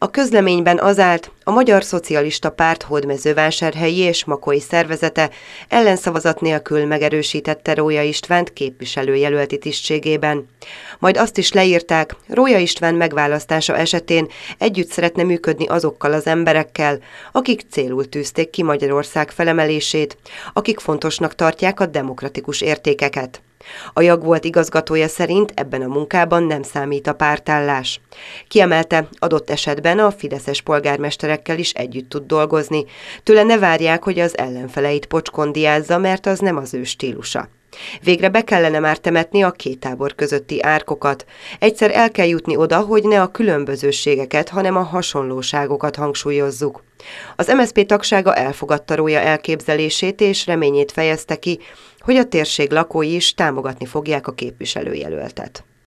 A közleményben az állt, a Magyar Szocialista Párt hódmezővásárhelyi és makói szervezete ellenszavazat nélkül megerősítette Rója Istvánt képviselőjelölti tisztségében. Majd azt is leírták, Rója István megválasztása esetén együtt szeretne működni azokkal az emberekkel, akik célul tűzték ki Magyarország felemelését, akik fontosnak tartják a demokratikus értékeket. A JAG volt igazgatója szerint ebben a munkában nem számít a pártállás. Kiemelte, adott esetben a fideszes polgármesterekkel is együtt tud dolgozni. Tőle ne várják, hogy az ellenfeleit pocskondiázza, mert az nem az ő stílusa. Végre be kellene már temetni a két tábor közötti árkokat. Egyszer el kell jutni oda, hogy ne a különbözőségeket, hanem a hasonlóságokat hangsúlyozzuk. Az MSZP tagsága elfogadta Rója elképzelését és reményét fejezte ki, hogy a térség lakói is támogatni fogják a képviselőjelöltet.